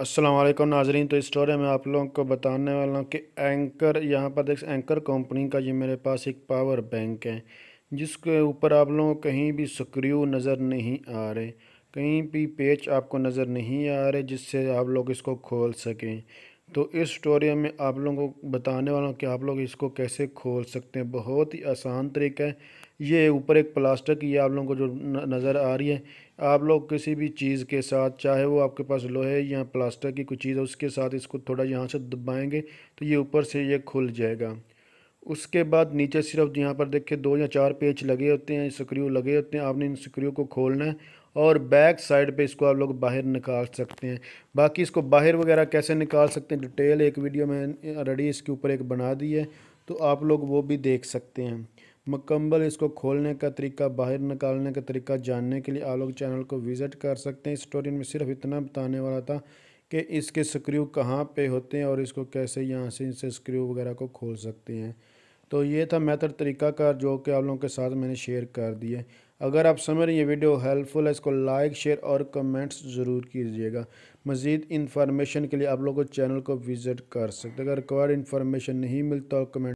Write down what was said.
वालेकुम नाजरीन तो इस स्टोरी में आप लोगों को बताने वाला हूँ कि एंकर यहाँ पर देख एंकर कंपनी का ये मेरे पास एक पावर बैंक है जिसके ऊपर आप लोगों को कहीं भी स्क्रू नज़र नहीं आ रहे कहीं भी पेच आपको नज़र नहीं आ रहे जिससे आप लोग इसको खोल सकें तो इस ट्यूटोरियल में आप लोगों को बताने वाला हूँ कि आप लोग इसको कैसे खोल सकते हैं बहुत ही आसान तरीका है ये ऊपर एक प्लास्टिक की आप लोगों को जो नज़र आ रही है आप लोग किसी भी चीज़ के साथ चाहे वो आपके पास लोहे या प्लास्टिक की कोई चीज़ है उसके साथ इसको थोड़ा यहाँ से दबाएँगे तो ये ऊपर से ये खुल जाएगा उसके बाद नीचे सिर्फ यहाँ पर देखिए दो या चार पेच लगे होते हैं स्क्रू लगे होते हैं आपने इन स्क्रू को खोलना है और बैक साइड पे इसको आप लोग बाहर निकाल सकते हैं बाकी इसको बाहर वगैरह कैसे निकाल सकते हैं डिटेल एक वीडियो में ऑलरेडी इसके ऊपर एक बना दी है तो आप लोग वो भी देख सकते हैं मकम्बल इसको खोलने का तरीका बाहर निकालने का तरीका जानने के लिए आप लोग चैनल को विज़िट कर सकते हैं स्टोरी में सिर्फ इतना बताने वाला था कि इसके स्क्रू कहाँ पर होते हैं और इसको कैसे यहाँ से इनसे स्क्रू वगैरह को खोल सकते हैं तो ये था मैथड तरीका जो कि आप लोगों के साथ मैंने शेयर कर दिया अगर आप समझ रहे हैं ये वीडियो हेल्पफुल है इसको लाइक शेयर और कमेंट्स ज़रूर कीजिएगा मज़ीद इन्फॉर्मेशन के लिए आप को चैनल को विज़िट कर सकते अगर रिक्वायर्ड इन्फॉर्मेशन नहीं मिलता और कमेंट